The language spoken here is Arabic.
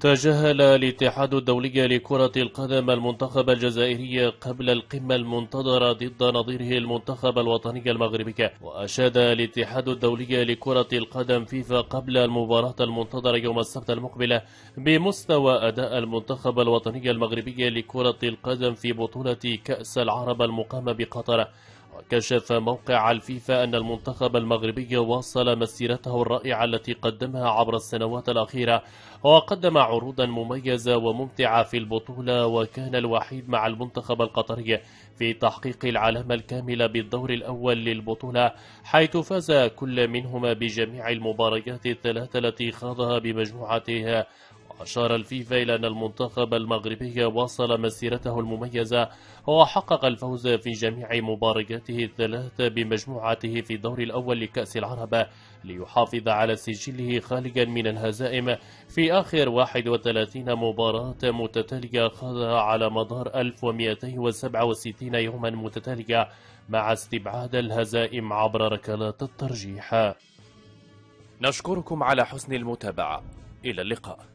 تجاهل الاتحاد الدولي لكرة القدم المنتخب الجزائري قبل القمة المنتظرة ضد نظيره المنتخب الوطني المغربي وأشاد الاتحاد الدولي لكرة القدم فيفا قبل المباراة المنتظرة يوم السبت المقبلة بمستوى أداء المنتخب الوطني المغربي لكرة القدم في بطولة كأس العرب المقامة بقطر وكشف موقع الفيفا أن المنتخب المغربي واصل مسيرته الرائعة التي قدمها عبر السنوات الأخيرة وقدم عروضا مميزة وممتعة في البطولة وكان الوحيد مع المنتخب القطري في تحقيق العلامة الكاملة بالدور الأول للبطولة حيث فاز كل منهما بجميع المباريات الثلاثة التي خاضها بمجموعتها أشار الفيفا إلى أن المنتخب المغربي واصل مسيرته المميزة وحقق الفوز في جميع مبارياته الثلاث بمجموعته في الدور الأول لكأس العرب ليحافظ على سجله خاليا من الهزائم في آخر 31 مباراة متتالية خاضها على مدار 1267 يوما متتالية مع استبعاد الهزائم عبر ركلات الترجيح نشكركم على حسن المتابعة إلى اللقاء